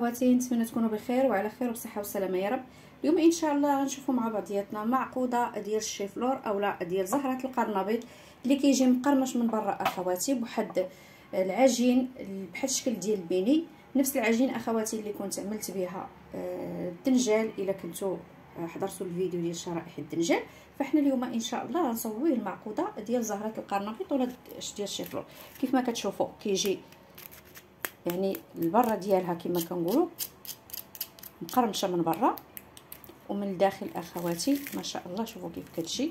خواتي نتمنى تكونوا بخير وعلى خير وبصحه وسلامه يا رب اليوم ان شاء الله غنشوفوا مع بعضياتنا معقوده ديال الشيفلور اولا ديال زهره القرنبيط اللي كيجي مقرمش من برا اخواتي بواحد العجين بحال الشكل ديال البيني نفس العجين اخواتي اللي كنت عملت بها آه، الدنجال الا كنتو آه، حضرتوا الفيديو ديال شرائح الدنجال فاحنا اليوم ان شاء الله غنصويو المعقوده ديال زهره القرنبيط ولا ديال الشيفلور كيف ما كتشوفوا كيجي يعني البره ديالها كما كنقولوا مقرمشه من برا ومن الداخل اخواتي ما شاء الله شوفوا كيف كتجي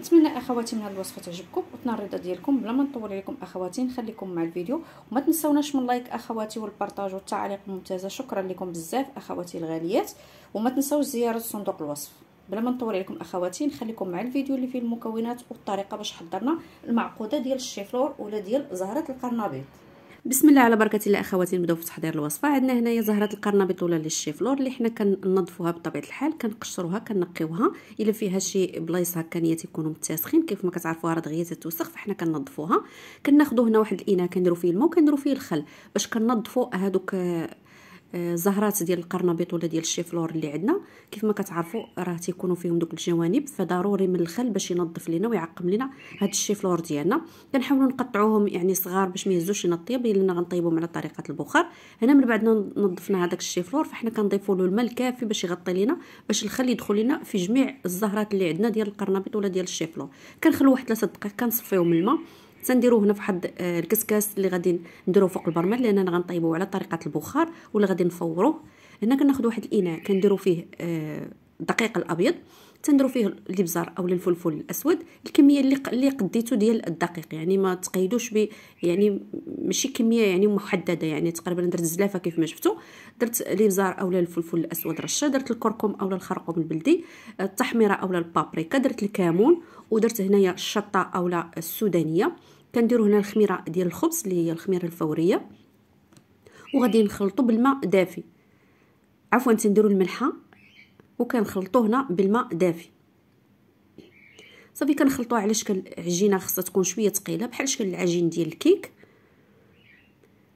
نتمنى اخواتي من هذه الوصفه تعجبكم وتنال الرضا ديالكم بلا ما نطول عليكم اخواتي نخليكم مع الفيديو وما تنساوناش من لايك اخواتي والبارطاج والتعليق الممتازه شكرا لكم بزاف اخواتي الغاليات وما تنساوش زياره صندوق الوصف بلا ما نطول عليكم اخواتي نخليكم مع الفيديو اللي فيه المكونات والطريقه باش حضرنا المعقوده ديال الشيفلور ولا ديال زهره القرنبيط بسم الله على بركه الله اخواتي نبداو في تحضير الوصفه عندنا هنايا زهره القرنبيط ولا الشيفلور اللي حنا كننظفوها بطبيعه الحال كنقشروها كنقيوها الا فيها شي بلايص هكانيه تيكونوا متسخين كيف ما كتعرفوا راه دغيا تتوسخ فحنا كننظفوها كناخذوا هنا واحد الاناء كنديروا فيه الماء وكنديروا فيه الخل باش كننظفوا هذوك زهرات ديال القرنبيط ولا ديال الشيفلور اللي عندنا كيف ما كتعرفوا راه تيكونوا فيهم دوك الجوانب فضروري من الخل باش ينظف لينا ويعقم لينا هاد الشيفلور ديالنا كنحاولوا نقطعوهم يعني صغار باش ما يهزوش لنا الطياب لان غنطيبهم على طريقه البخار هنا من بعد نظفنا هذاك الشيفلور فحنا كنضيفوا له الماء الكافي باش يغطي لينا باش الخل يدخل لينا في جميع الزهرات اللي عندنا ديال القرنبيط ولا ديال الشيفلور كنخلو واحد 3 دقائق كنصفيهم الماء تنديروه هنا فواحد آه، الكسكاس اللي غادي نديروه فوق البرمل لاننا غنطيبوه على طريقه البخار واللي غادي نفوروه هنا كناخذ واحد الاناء كنديروا فيه الدقيق آه، الابيض تنديروا فيه الابزار اولا الفلفل الاسود الكميه اللي اللي قديتو ديال الدقيق يعني ما تقيدوش ب يعني ماشي كميه يعني محدده يعني تقريبا درت زلافه كيف ما شفتوا درت الابزار اولا الفلفل الاسود رشه درت الكركم اولا الخرقوم البلدي التحميره اولا البابريكا درت الكمون ودرت هنايا الشطه اولا السودانيه كنديروا هنا الخميره ديال الخبز اللي هي الخميره الفوريه وغادي نخلطو بالماء دافي عفوا تنديروا الملحه وكنخلطوه هنا بالماء دافي صافي كنخلطوها على شكل عجينه خاصها تكون شويه ثقيله بحال شكل العجين ديال الكيك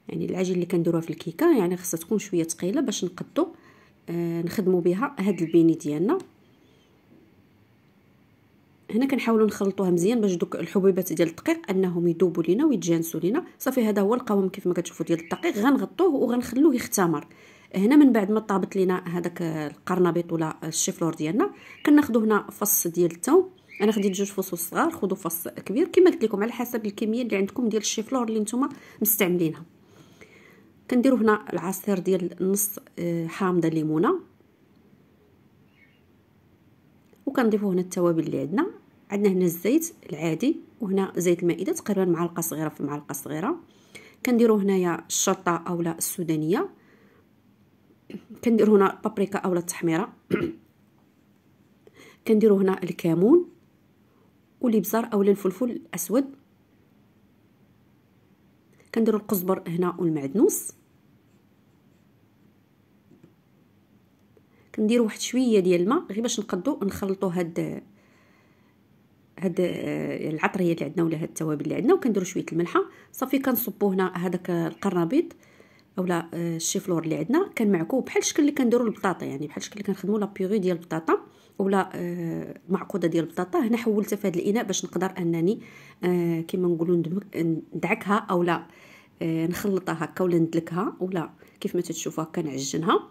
يعني العجين اللي كنديروها في الكيكه يعني خاصها تكون شويه ثقيله باش نقدو آه نخدمو بها هاد البيني ديالنا هنا كنحاولوا نخلطوها مزيان باش دوك الحبيبات ديال الدقيق انهم يذوبوا لينا ويتجانسوا لينا صافي هذا هو القوام كيف ما كتشوفوا ديال الدقيق غنغطوه وغنخلوه يختمر هنا من بعد ما طابت لينا هذاك القرنبيط ولا الشيفلور ديالنا كناخذوا هنا فص ديال الثوم انا خديت جوج فصوص صغار خذوا فص كبير كما قلت لكم على حسب الكميه اللي عندكم ديال الشيفلور اللي نتوما مستعملينها كنديروا هنا العصير ديال نص آه، حامضه ليمونه وكنضيفوا هنا التوابل اللي عندنا عندنا هنا الزيت العادي وهنا زيت المائده تقريبا معلقه صغيره في معلقه صغيره كنديرو هنايا الشطه اولا السودانيه كندير هنا البابريكا اولا التحميره كنديرو هنا الكمون والابزار اولا الفلفل الاسود كنديرو القزبر هنا والمعدنوس كنديرو واحد شويه ديال الماء غير باش نقدو نخلطو هاد هاد آه، العطريه اللي عندنا ولا هاد التوابل اللي عندنا وكنديروا شويه الملحه صافي كنصبوا هنا هذاك القرنبيط اولا آه، الشيفلور اللي عندنا كنمعكو بحال الشكل اللي كنديروا البطاطا يعني بحال الشكل اللي كنخدموا لا ديال البطاطا اولا آه، معقوده ديال البطاطا هنا حولتها في هذا الاناء باش نقدر انني كما نقولوا ندعكها اولا نخلطها هكا ولا ندلكها ولا كيف ما تتشوفوا هكا نعجنها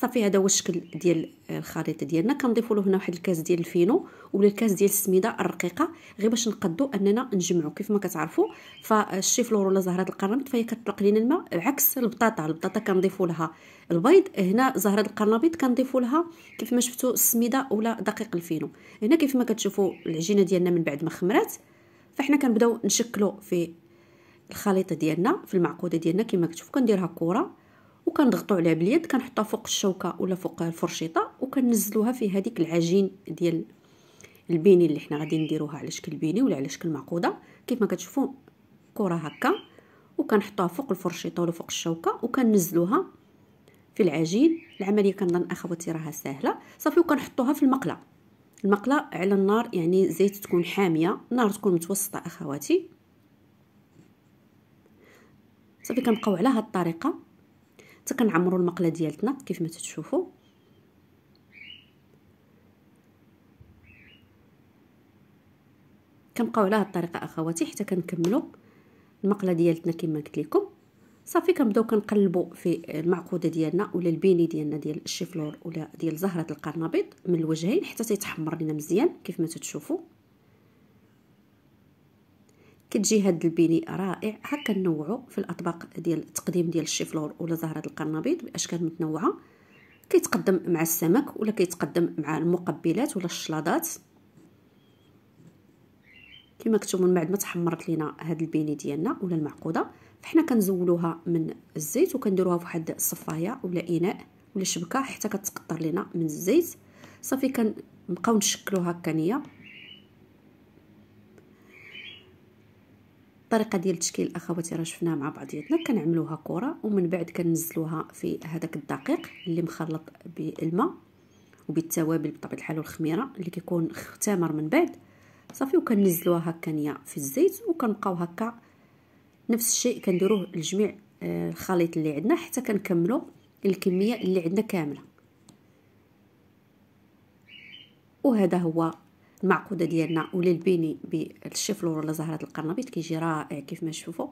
صافي هذا هو الشكل ديال آه، الخليط ديالنا كنضيفوا له هنا واحد الكاس ديال الفينو ولا الكاس ديال السميده الرقيقه غير باش نقدو اننا نجمعو كيف ما كتعرفوا فالشيفلور آه، ولا زهره القرنبيط فهي كتطلق لينا الماء عكس البطاطا البطاطا كنضيفوا لها البيض هنا زهره القرنبيط كنضيفوا لها كيف ما شفتوا السميده ولا دقيق الفينو هنا كيف ما كتشوفوا العجينه ديالنا من بعد ما خمرات فاحنا كنبداو نشكلو في الخليط ديالنا في المعقوده ديالنا كما كتشوفوا كنديرها كره وكنضغطوا عليها باليد كنحطها فوق الشوكه ولا فوق الفرشيطه وكننزلوها في هذيك العجين ديال البيني اللي حنا غادي نديروها على شكل بيني ولا على شكل معقوده كيف ما كتشوفوا كره هكا وكنحطوها فوق الفرشيطه ولا فوق الشوكه وكننزلوها في العجين العمليه كنظن اخواتي راها سهله صافي وكنحطوها في المقله المقله على النار يعني زيت تكون حاميه النار تكون متوسطه اخواتي صافي كنبقاو على هاد الطريقه حتى كنعمروا المقله ديالتنا كيف ما تتشوفوا كنبقاو على هاد الطريقه اخواتي حتى كنكملوا المقله ديالتنا كما قلت لكم صافي كنبداو كنقلبوا في المعقوده ديالنا ولا البيني ديالنا ديال الشيفلور ولا ديال زهره القرنبيط من الوجهين حتى تيتحمر لينا مزيان كيف ما تتشوفوا كتجي هاد البيني رائع هكا نوعو في الاطباق ديال التقديم ديال الشيفلور ولا زهره القرنبيط باشكال متنوعه كيتقدم مع السمك ولا كيتقدم مع المقبلات ولا الشلاضات كما كنتو من بعد ما تحمرت لينا هاد البيني ديالنا ولا المعقوده فحنا كنزولوها من الزيت وكنديروها في واحد الصفايه ولا اناء ولا شبكه حتى كتقطر لينا من الزيت صافي كنبقاو نشكلو هكا نيه الطريقه ديال تشكيل الاخواتي راه شفناها مع بعضياتنا كنعملوها كره ومن بعد كننزلوها في هذاك الدقيق اللي مخلط بالماء وبالتوابل بطبيعه الحال والخميره اللي كيكون اختمر من بعد صافي وكننزلوها هكا في الزيت وكنبقاو هكا نفس الشيء كنديروه لجميع آه، الخليط اللي عندنا حتى كنكملوا الكميه اللي عندنا كامله وهذا هو المعقوده ديالنا ولا البيني بالشيفلور ولا زهره القرنبيط كيجي رائع كيف ما شوفوا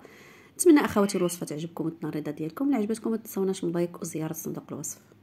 نتمنى اخواتي الوصفه تعجبكم وتنال الرضا ديالكم لعجبتكم ما تنساوناش من لايك وزياره صندوق الوصف